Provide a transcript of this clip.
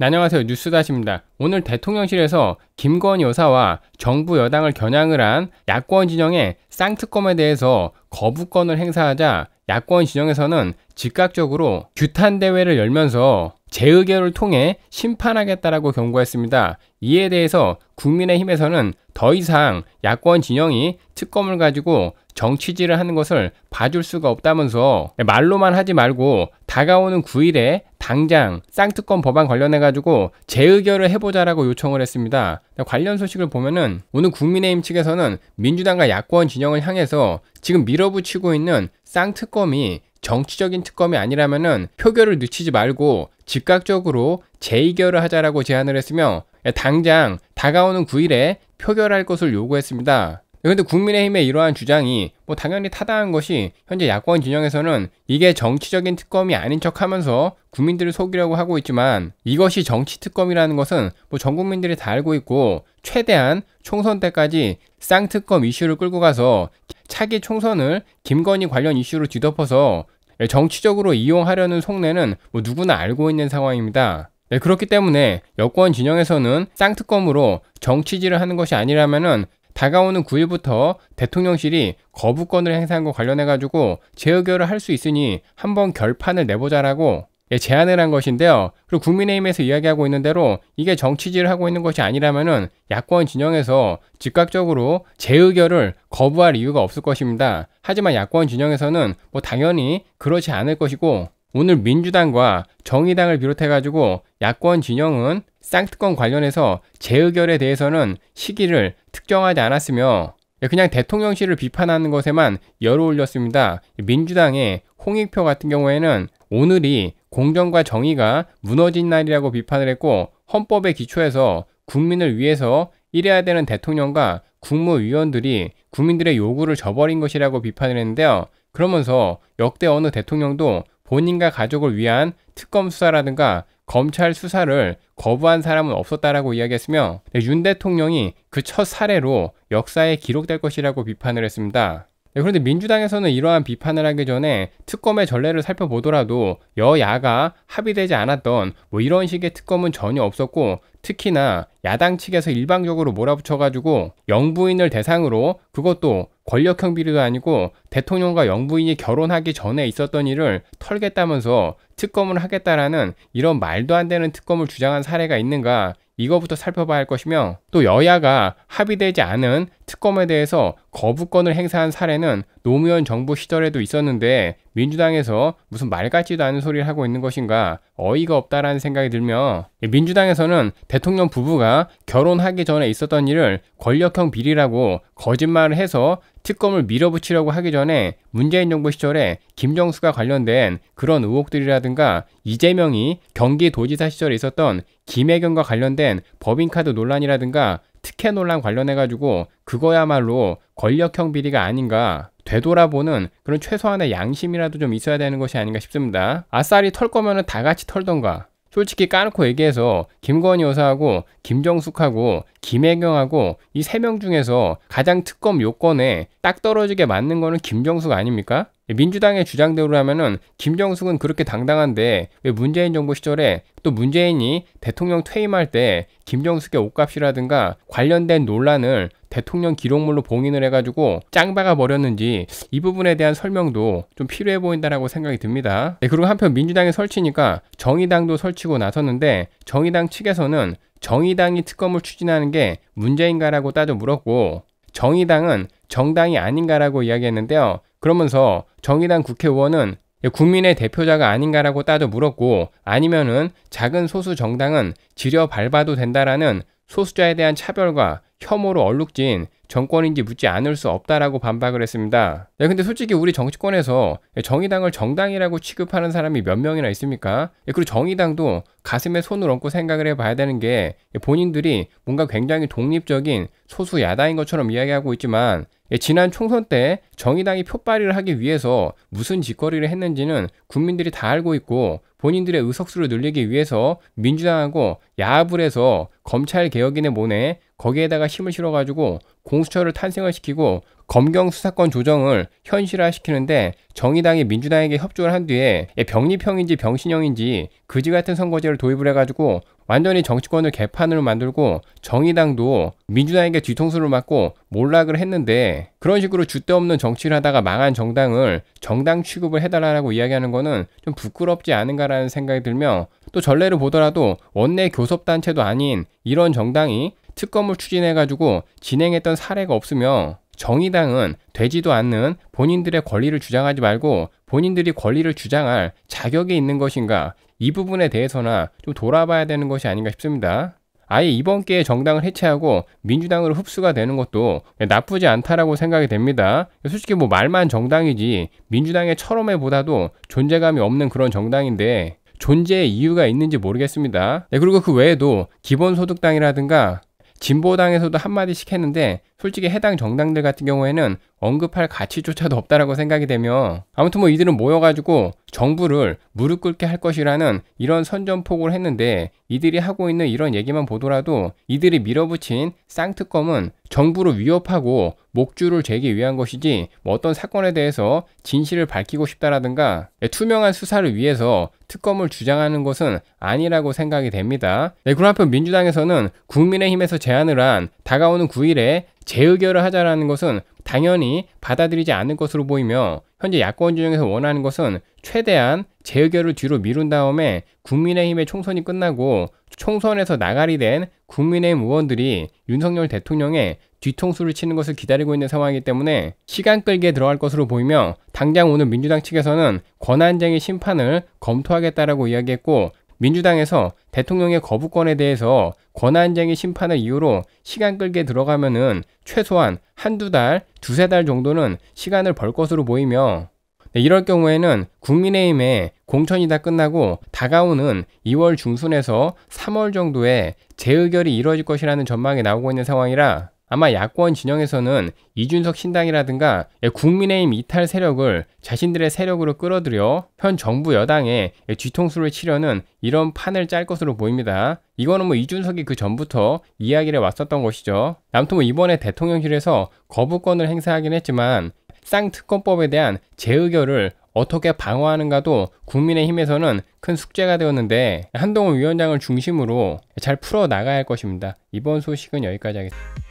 안녕하세요 뉴스다시입니다. 오늘 대통령실에서 김건희 여사와 정부 여당을 겨냥을 한 야권 진영의 쌍특검에 대해서 거부권을 행사하자 야권 진영에서는 즉각적으로 규탄 대회를 열면서 재의결을 통해 심판하겠다라고 경고했습니다. 이에 대해서 국민의힘에서는 더 이상 야권 진영이 특검을 가지고 정치질을 하는 것을 봐줄 수가 없다면서 네, 말로만 하지 말고 다가오는 9일에 당장 쌍특검 법안 관련해 가지고 재의결을 해보자라고 요청을 했습니다. 네, 관련 소식을 보면은 오늘 국민의힘 측에서는 민주당과 야권 진영을 향해서 지금 밀어붙이고 있는 쌍특검이 정치적인 특검이 아니라면 표결을 늦추지 말고 즉각적으로 재의결을 하자라고 제안을 했으며 예, 당장 다가오는 9일에 표결할 것을 요구했습니다. 그런데 예, 국민의힘의 이러한 주장이 뭐 당연히 타당한 것이 현재 야권 진영에서는 이게 정치적인 특검이 아닌 척 하면서 국민들을 속이려고 하고 있지만 이것이 정치 특검이라는 것은 뭐 전 국민들이 다 알고 있고 최대한 총선 때까지 쌍특검 이슈를 끌고 가서 차기 총선을 김건희 관련 이슈로 뒤덮어서 예, 정치적으로 이용하려는 속내는 뭐 누구나 알고 있는 상황입니다. 네, 그렇기 때문에 여권 진영에서는 쌍특검으로 정치질을 하는 것이 아니라면은 다가오는 9일부터 대통령실이 거부권을 행사한 것 관련해 가지고 재의결을 할 수 있으니 한번 결판을 내보자라고 예, 제안을 한 것인데요. 그리고 국민의힘에서 이야기하고 있는 대로 이게 정치질을 하고 있는 것이 아니라면은 야권 진영에서 즉각적으로 재의결을 거부할 이유가 없을 것입니다. 하지만 야권 진영에서는 뭐 당연히 그렇지 않을 것이고 오늘 민주당과 정의당을 비롯해가지고 야권 진영은 쌍특권 관련해서 재의결에 대해서는 시기를 특정하지 않았으며 예, 그냥 대통령실을 비판하는 것에만 열을 올렸습니다. 민주당의 홍익표 같은 경우에는 오늘이 공정과 정의가 무너진 날이라고 비판을 했고 헌법의 기초에서 국민을 위해서 일해야 되는 대통령과 국무위원들이 국민들의 요구를 저버린 것이라고 비판을 했는데요. 그러면서 역대 어느 대통령도 본인과 가족을 위한 특검 수사라든가 검찰 수사를 거부한 사람은 없었다라고 이야기했으며 윤 대통령이 그 첫 사례로 역사에 기록될 것이라고 비판을 했습니다. 네, 그런데 민주당에서는 이러한 비판을 하기 전에 특검의 전례를 살펴보더라도 여야가 합의되지 않았던 뭐 이런 식의 특검은 전혀 없었고 특히나 야당 측에서 일방적으로 몰아붙여가지고 영부인을 대상으로 그것도 권력형 비리도 아니고 대통령과 영부인이 결혼하기 전에 있었던 일을 털겠다면서 특검을 하겠다라는 이런 말도 안 되는 특검을 주장한 사례가 있는가 이거부터 살펴봐야 할 것이며 또 여야가 합의되지 않은 특검에 대해서 거부권을 행사한 사례는 노무현 정부 시절에도 있었는데 민주당에서 무슨 말 같지도 않은 소리를 하고 있는 것인가 어이가 없다라는 생각이 들며 예, 민주당에서는 대통령 부부가 결혼하기 전에 있었던 일을 권력형 비리라고 거짓말을 해서 특검을 밀어붙이려고 하기 전에 문재인 정부 시절에 김정수가 관련된 그런 의혹들이라든가 이재명이 경기도지사 시절에 있었던 김혜경과 관련된 법인카드 논란이라든가 특혜 논란 관련해가지고 그거야말로 권력형 비리가 아닌가 되돌아보는 그런 최소한의 양심이라도 좀 있어야 되는 것이 아닌가 싶습니다. 아싸리 털 거면은 다 같이 털던가 솔직히 까놓고 얘기해서 김건희 여사하고 김정숙하고 김혜경하고 이 세 명 중에서 가장 특검 요건에 딱 떨어지게 맞는 거는 김정숙 아닙니까? 민주당의 주장대로라면은 김정숙은 그렇게 당당한데 왜 문재인 정부 시절에 또 문재인이 대통령 퇴임할 때 김정숙의 옷값이라든가 관련된 논란을 대통령 기록물로 봉인을 해가지고 짱박아 버렸는지 이 부분에 대한 설명도 좀 필요해 보인다라고 생각이 듭니다. 네, 그리고 한편 민주당의 설치니까 정의당도 설치고 나섰는데 정의당 측에서는 정의당이 특검을 추진하는 게 문제인가라고 따져 물었고 정의당은 정당이 아닌가라고 이야기했는데요. 그러면서 정의당 국회의원은 국민의 대표자가 아닌가라고 따져 물었고 아니면은 작은 소수 정당은 지려 밟아도 된다라는 소수자에 대한 차별과 혐오로 얼룩진 정권인지 묻지 않을 수 없다라고 반박을 했습니다. 야, 네, 근데 솔직히 우리 정치권에서 정의당을 정당이라고 취급하는 사람이 몇 명이나 있습니까? 예, 그리고 정의당도 가슴에 손을 얹고 생각을 해봐야 되는 게 본인들이 뭔가 굉장히 독립적인 소수 야당인 것처럼 이야기하고 있지만 예, 지난 총선 때 정의당이 표빨이를 하기 위해서 무슨 짓거리를 했는지는 국민들이 다 알고 있고 본인들의 의석수를 늘리기 위해서 민주당하고 야합을 해서 검찰 개혁인의 모네 거기에다가 힘을 실어가지고 공수처를 탄생을 시키고 검경 수사권 조정을 현실화시키는데 정의당이 민주당에게 협조를 한 뒤에 병리형인지 병신형인지 그지 같은 선거제를 도입을 해가지고 완전히 정치권을 개판으로 만들고 정의당도 민주당에게 뒤통수를 맞고 몰락을 했는데 그런 식으로 줏대 없는 정치를 하다가 망한 정당을 정당 취급을 해달라고 이야기하는 거는 좀 부끄럽지 않은가라는 생각이 들며 또 전례를 보더라도 원내 교섭단체도 아닌 이런 정당이 특검을 추진해가지고 진행했던 사례가 없으며 정의당은 되지도 않는 본인들의 권리를 주장하지 말고 본인들이 권리를 주장할 자격이 있는 것인가 이 부분에 대해서나 좀 돌아봐야 되는 것이 아닌가 싶습니다. 아예 이번 기회에 정당을 해체하고 민주당으로 흡수가 되는 것도 나쁘지 않다라고 생각이 됩니다. 솔직히 뭐 말만 정당이지 민주당의 철험에보다도 존재감이 없는 그런 정당인데 존재의 이유가 있는지 모르겠습니다. 네, 그리고 그 외에도 기본소득당이라든가 진보당에서도 한마디씩 했는데 솔직히 해당 정당들 같은 경우에는 언급할 가치조차도 없다라고 생각이 되며 아무튼 뭐 이들은 모여가지고 정부를 무릎 꿇게 할 것이라는 이런 선전포고를 했는데 이들이 하고 있는 이런 얘기만 보더라도 이들이 밀어붙인 쌍특검은 정부를 위협하고 목줄을 재기 위한 것이지 뭐 어떤 사건에 대해서 진실을 밝히고 싶다라든가 예, 투명한 수사를 위해서 특검을 주장하는 것은 아니라고 생각이 됩니다. 네, 그럼 한편 민주당에서는 국민의힘에서 제안을 한 다가오는 9일에 재의결을 하자라는 것은 당연히 받아들이지 않을 것으로 보이며 현재 야권 중에서 원하는 것은 최대한 재의결을 뒤로 미룬 다음에 국민의힘의 총선이 끝나고 총선에서 나가리 된 국민의힘 의원들이 윤석열 대통령의 뒤통수를 치는 것을 기다리고 있는 상황이기 때문에 시간 끌기에 들어갈 것으로 보이며 당장 오늘 민주당 측에서는 권한쟁의 심판을 검토하겠다라고 이야기했고 민주당에서 대통령의 거부권에 대해서 권한쟁의 심판을 이유로 시간 끌게 들어가면은 최소한 한두 달, 두세 달 정도는 시간을 벌 것으로 보이며 네, 이럴 경우에는 국민의힘의 공천이 다 끝나고 다가오는 2월 중순에서 3월 정도에 재의결이 이루어질 것이라는 전망이 나오고 있는 상황이라 아마 야권 진영에서는 이준석 신당이라든가 예, 국민의힘 이탈 세력을 자신들의 세력으로 끌어들여 현 정부 여당에 예, 뒤통수를 치려는 이런 판을 짤 것으로 보입니다. 이거는 뭐 이준석이 그 전부터 이야기를 왔었던 것이죠. 남통 뭐 이번에 대통령실에서 거부권을 행사하긴 했지만 쌍특권법에 대한 재의결을 어떻게 방어하는가도 국민의힘에서는 큰 숙제가 되었는데 한동훈 위원장을 중심으로 잘 풀어나가야 할 것입니다. 이번 소식은 여기까지 하겠습니다.